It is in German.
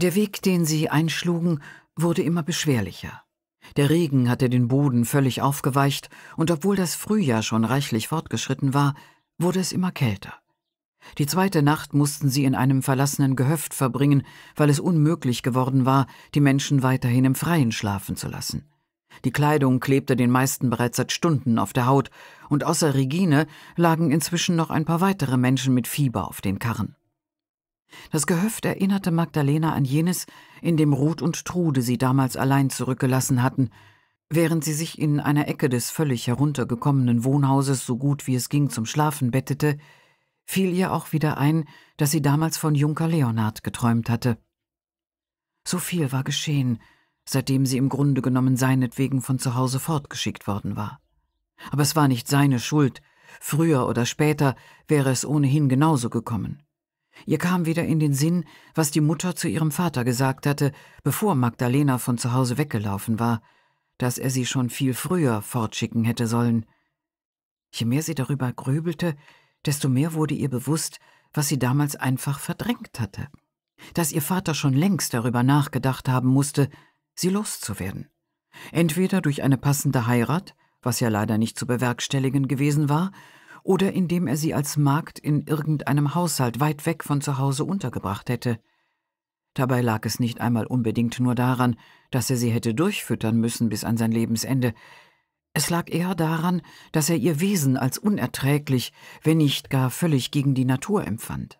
Der Weg, den sie einschlugen, wurde immer beschwerlicher. Der Regen hatte den Boden völlig aufgeweicht, und obwohl das Frühjahr schon reichlich fortgeschritten war, wurde es immer kälter. Die zweite Nacht mussten sie in einem verlassenen Gehöft verbringen, weil es unmöglich geworden war, die Menschen weiterhin im Freien schlafen zu lassen. Die Kleidung klebte den meisten bereits seit Stunden auf der Haut, und außer Regine lagen inzwischen noch ein paar weitere Menschen mit Fieber auf den Karren. Das Gehöft erinnerte Magdalena an jenes, in dem Ruth und Trude sie damals allein zurückgelassen hatten, während sie sich in einer Ecke des völlig heruntergekommenen Wohnhauses so gut wie es ging zum Schlafen bettete, fiel ihr auch wieder ein, dass sie damals von Junker Leonhard geträumt hatte. So viel war geschehen, seitdem sie im Grunde genommen seinetwegen von zu Hause fortgeschickt worden war. Aber es war nicht seine Schuld, früher oder später wäre es ohnehin genauso gekommen. Ihr kam wieder in den Sinn, was die Mutter zu ihrem Vater gesagt hatte, bevor Magdalena von zu Hause weggelaufen war, dass er sie schon viel früher fortschicken hätte sollen. Je mehr sie darüber grübelte, desto mehr wurde ihr bewusst, was sie damals einfach verdrängt hatte, dass ihr Vater schon längst darüber nachgedacht haben musste, sie loszuwerden. Entweder durch eine passende Heirat, was ja leider nicht zu bewerkstelligen gewesen war, oder indem er sie als Magd in irgendeinem Haushalt weit weg von zu Hause untergebracht hätte. Dabei lag es nicht einmal unbedingt nur daran, dass er sie hätte durchfüttern müssen bis an sein Lebensende. Es lag eher daran, dass er ihr Wesen als unerträglich, wenn nicht gar völlig gegen die Natur empfand.